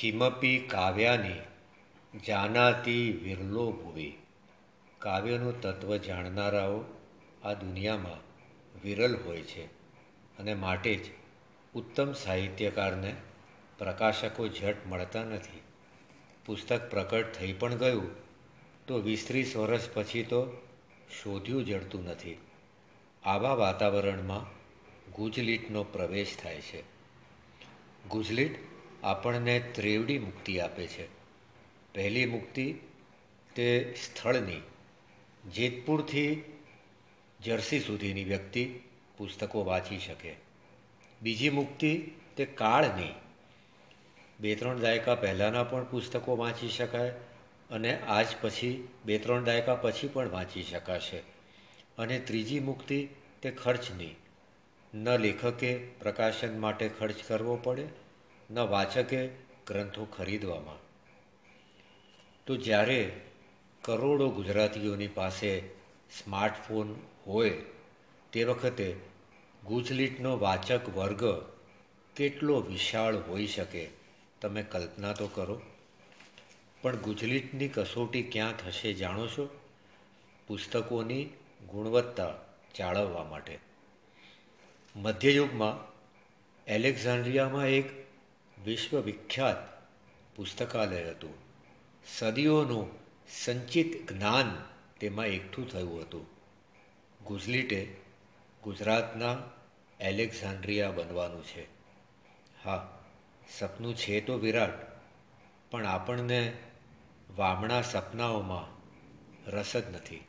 કિમપી કાવ્યાની જાનાતી વિરલો ભુવે કાવ્યનું તત્વ જાણનારાઓ આ દુનિયામાં વિરલ હોય છે અને માટે જ ઉત્તમ સાહિત્યકારને પ્રકાશકો ઝટ મળતા નથી પુસ્તક પ્રકટ થઈ પણ ગયું તો વીસ ત્રીસ વર્ષ પછી તો શોધ્યું જડતું નથી આવા વાતાવરણમાં ગુજલીટનો પ્રવેશ થાય છે ગુજલીટ આપણને ત્રેવડી મુક્તિ આપે છે પહેલી મુક્તિ તે સ્થળની જેતપુરથી જર્સી સુધીની વ્યક્તિ પુસ્તકો વાંચી શકે બીજી મુક્તિ તે કાળની બે ત્રણ દાયકા પહેલાંના પણ પુસ્તકો વાંચી શકાય અને આજ પછી બે ત્રણ દાયકા પછી પણ વાંચી શકાશે અને ત્રીજી મુક્તિ તે ખર્ચની ન લેખકે પ્રકાશન માટે ખર્ચ કરવો પડે ન વાચકે ગ્રંથો ખરીદવામાં તો જ્યારે કરોડો ગુજરાતીઓની પાસે સ્માર્ટફોન હોય તે વખતે ગુજલીટનો વાચક વર્ગ કેટલો વિશાળ હોઈ શકે તમે કલ્પના તો કરો પણ ગુજલીટની કસોટી ક્યાં થશે જાણો છો પુસ્તકોની ગુણવત્તા જાળવવા માટે મધ્યયુગમાં એલેક્ઝાન્ડ્રિયામાં એક વિશ્વવિખ્યાત પુસ્તકાલય હતું સદીઓનું સંચિત જ્ઞાન તેમાં એકઠું થયું હતું ગુઝલિટે ગુજરાતના એલેક્ઝાન્ડ્રિયા બનવાનું છે હા સપનું છે તો વિરાટ પણ આપણને વામણા સપનાઓમાં રસ જ નથી